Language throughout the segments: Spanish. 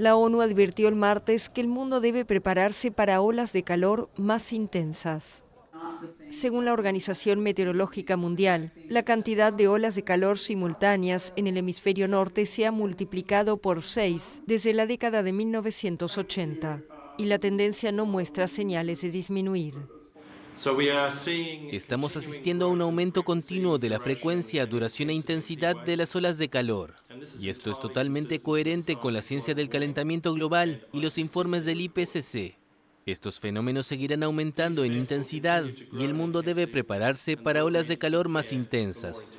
La ONU advirtió el martes que el mundo debe prepararse para olas de calor más intensas. Según la Organización Meteorológica Mundial, la cantidad de olas de calor simultáneas en el hemisferio norte se ha multiplicado por seis desde la década de 1980 y la tendencia no muestra señales de disminuir. Estamos asistiendo a un aumento continuo de la frecuencia, duración e intensidad de las olas de calor. Y esto es totalmente coherente con la ciencia del calentamiento global y los informes del IPCC. Estos fenómenos seguirán aumentando en intensidad y el mundo debe prepararse para olas de calor más intensas.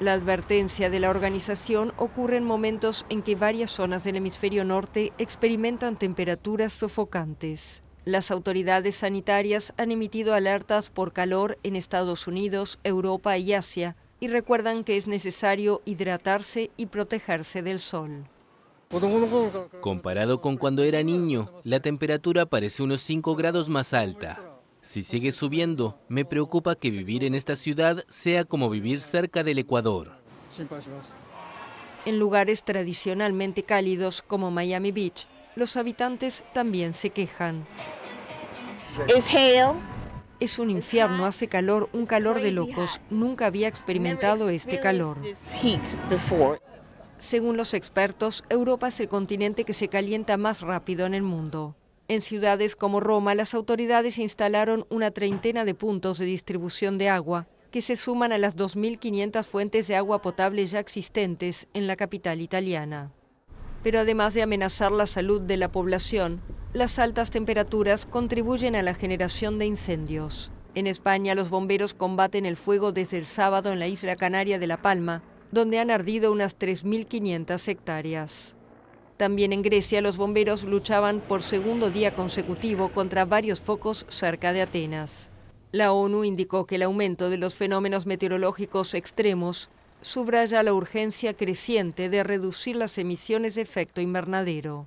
La advertencia de la organización ocurre en momentos en que varias zonas del hemisferio norte experimentan temperaturas sofocantes. Las autoridades sanitarias han emitido alertas por calor en Estados Unidos, Europa y Asia, y recuerdan que es necesario hidratarse y protegerse del sol. Comparado con cuando era niño, la temperatura parece unos 5 grados más alta. Si sigue subiendo, me preocupa que vivir en esta ciudad sea como vivir cerca del Ecuador. En lugares tradicionalmente cálidos como Miami Beach, los habitantes también se quejan. Es es un infierno, hace calor, un calor de locos. Nunca había experimentado este calor. Según los expertos, Europa es el continente que se calienta más rápido en el mundo. En ciudades como Roma, las autoridades instalaron una treintena de puntos de distribución de agua, que se suman a las 2.500 fuentes de agua potable ya existentes en la capital italiana. Pero además de amenazar la salud de la población, las altas temperaturas contribuyen a la generación de incendios. En España, los bomberos combaten el fuego desde el sábado en la isla canaria de La Palma, donde han ardido unas 3.500 hectáreas. También en Grecia, los bomberos luchaban por segundo día consecutivo contra varios focos cerca de Atenas. La ONU indicó que el aumento de los fenómenos meteorológicos extremos subraya la urgencia creciente de reducir las emisiones de efecto invernadero.